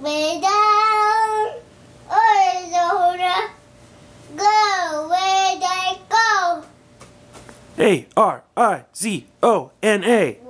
way down the Go where they go. A R I Z O N A.